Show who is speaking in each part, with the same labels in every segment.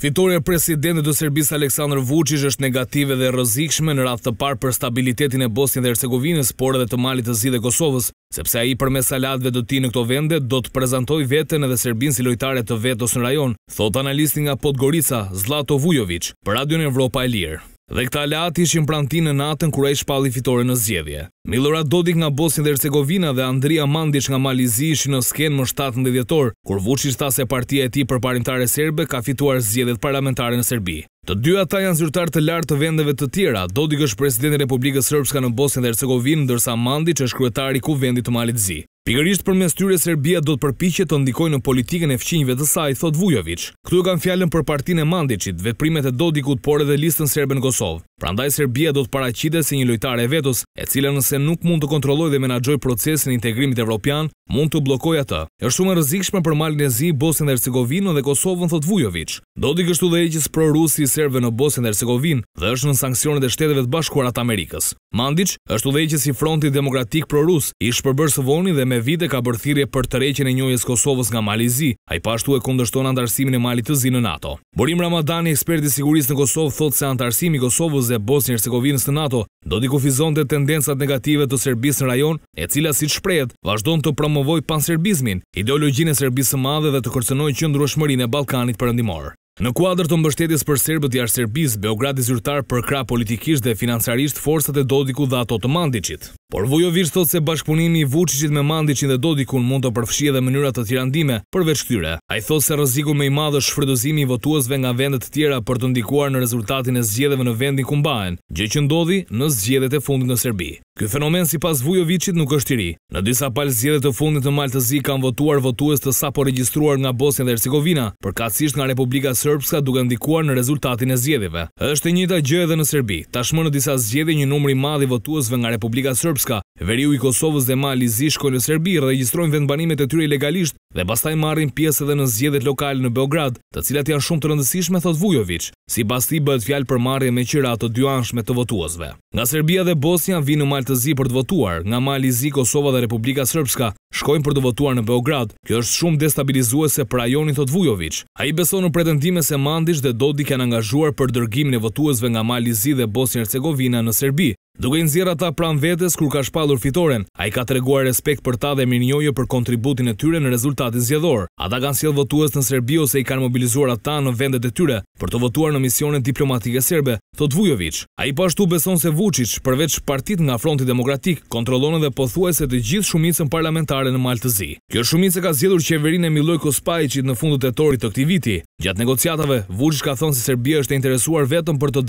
Speaker 1: Fitore e presidentit të Serbis Aleksandr Vucic është negative dhe rëzikshme në ratë të parë për stabilitetin e Bosnjë dhe Ersegovines, por edhe të malit të zi dhe Kosovës, sepse a i për mes salatve dhe ti në këto vende do të prezentoj vetën edhe Serbin si lojtare të vetës në rajon, thot analisti nga Podgorica, Zlato Vujovic, për Radion Evropa e Lirë dhe këta lat ishin pranti në natën kura i shpalli fitore në zjedhje. Milorat Dodik nga Bosnjë dhe Ercegovina dhe Andrija Mandic nga Malizi ishin në skenë më 7 në 10 kur Vucic ta se partia e ti për parintare Serbe ka fituar zjedhjet parlamentare në Serbi. Të dy ata janë zyrtar të lartë të vendeve të tjera, Dodik është presidenti Republikës Srpska në Bosnjë dhe Ercegovina, ndërsa Mandic është kryetari ku vendit të Malizi. Pikërisht për mes tyre Serbia do të përpiqe të ndikojë në politikën e fqinjve të saj, thot Vujovic. Këtu e kanë fjallën për partinë e mandicit, veprimet e do dikut por edhe listën Serben Kosovë. Prandaj Serbia do të paraqitet si një lojtare e vetës, e cilën nëse nuk mund të kontrolloj dhe menaxhoj procesin e integrimit evropian, mund të blokoj atë. Është shumë e rrezikshme për Malin e Zi, Bosnjën dhe Hercegovinën dhe Kosovën, thot Vujovic. Do të kështu dhe heqës pro rusi serve në Bosnjën dhe Hercegovinë dhe është në sanksionet e Shteteve të Bashkuara të Amerikës. Mandić është udhëheqës i Frontit Demokratik Pro Rus, i shpërbër së voni dhe me vite ka bërë thirrje për tërheqjen e njohjes Kosovës nga Mali i Zi, ai pashtu e kundërshton antarësimin e Malit të Zi në NATO. Burim Ramadani, ekspert i sigurisë në Kosovë, thotë se antarësimi i Kosovës dhe Bosnjë-Hercegovinës në NATO, do t'i kufizon të tendensat negative të Serbis në rajon, e cila si shprejt, vazhdon të promovoj panserbizmin, ideologjin e Serbisë madhe dhe të kërcenoj qëndru e shmërin e Balkanit përëndimor. Në kuadër të mbështetjes për serbët jashtë Serbisë, Beogradi zyrtar përkra politikisht dhe financiarisht forcat e Dodiku dhe ato të Mandicit. Por Vujovic thotë se bashkëpunimi i Vučićit me Mandicin dhe Dodikun mund të përfshijë edhe mënyra të tjera përveç këtyre. Ai thotë se rreziku më i madh është shfrytëzimi i votuesve nga vende të tjera për të ndikuar në rezultatin e zgjedhjeve në vendin ku mbahen, gjë që ndodhi në zgjedhjet e fundit në Serbi. Ky fenomen sipas Vujovicit nuk është i ri. Në disa palë zgjedhje të fundit të Maltës kanë votuar votues të sapo regjistruar nga Bosnia dhe Hercegovina, përkatësisht nga Republika Srpska duke ndikuar në rezultatin e zgjedhjeve. Është e njëjta gjë edhe në Serbi. Tashmë në disa zgjedhje një numër i madh i votuesve nga Republika Srpska, veriu i Kosovës dhe Mali zi shkojnë në Serbi, regjistrojnë vendbanimet e tyre ilegalisht dhe pastaj marrin pjesë edhe në zgjedhjet lokale në Beograd, të cilat janë shumë të rëndësishme thot Vujović, sipas të bëhet fjalë për marrje me qira të dyanshme të votuesve. Nga Serbia dhe Bosnia vinë në Maltëzi për të votuar, nga Mali zi Kosova dhe Republika Srpska shkojnë për të votuar në Beograd. Kjo është shumë destabilizuese për rajonin thot Vujović. Ai beson në pretendime se Mandić dhe Dodik janë angazhuar për dërgimin e votuesve nga Mali zi dhe Bosnia-Hercegovina në Serbi, Duke nëzjera ta pran vetës kur ka shpalur fitoren, a i ka të reguar respekt për ta dhe minjojë për kontributin e tyre në rezultatin zjedhor. A da kanë sjell votuës në Serbi se i kanë mobilizuar ata në vendet e tyre për të votuar në misionet diplomatike serbe, thot Vujovic. A i pashtu po beson se Vucic, përveç partit nga fronti demokratik, kontrolonë dhe pëthuaj se të gjithë shumicën parlamentare në Maltëzi. Kjo shumicë ka zjedhur qeverin e Miloj Kospajqit në fundut të torit të këti viti. Gjatë negociatave, Vucic ka thonë se Serbia është e interesuar vetëm për të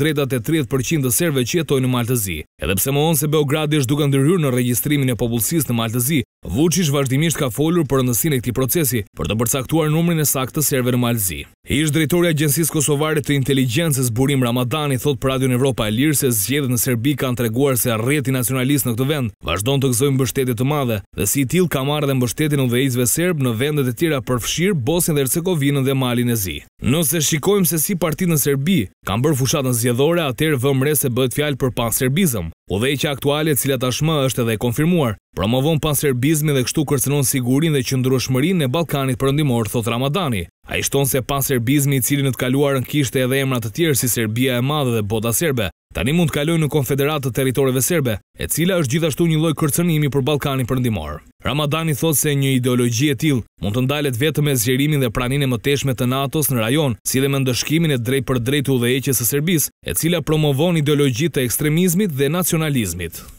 Speaker 1: 30% që në Maltëzi. Edhepse më onë se Beogradisht duke ndërhyrë në registrimin e popullsisë në Maltëzi, Vucic vazhdimisht ka folur për rëndësinë e këtij procesi për të përcaktuar numrin e saktë të në malzi. Ish drejtori i Agjencisë Kosovare të Inteligjencës Burim Ramadani thot për Radio Evropa e Lirë se zgjedhjet në Serbi kanë treguar se arreti nacionalist në këtë vend vazhdon të gëzojnë mbështetje të madhe dhe si i ka marrë dhe mbështetjen udhëheqësve serb në vendet e tjera përfshir bosin dhe Hercegovinën dhe Malin e Zi. Nëse shikojmë se si partitë në Serbi kanë bërë fushatën zgjedhore, atëherë vëmë re se bëhet fjalë për panserbizëm, U po që aktuale cila tashmë është edhe konfirmuar, promovon serbizmi dhe kështu kërcenon sigurin dhe qëndrushmërin në Balkanit përëndimor, thot Ramadani. A ishton se panserbizmi cilin të kaluar në kishte edhe emrat të tjerë si Serbia e madhe dhe bota serbe, tani mund të kaloj në konfederatë të teritoreve serbe, e cila është gjithashtu një loj kërcënimi për Balkani përndimor. Ramadani thot se një ideologi e til mund të ndalet vetë me zgjerimin dhe pranin e mëteshme të NATO-s në rajon, si dhe me ndëshkimin e drejt për drejtu dhe eqes e Serbis, e cila promovon ideologi të ekstremizmit dhe nacionalizmit.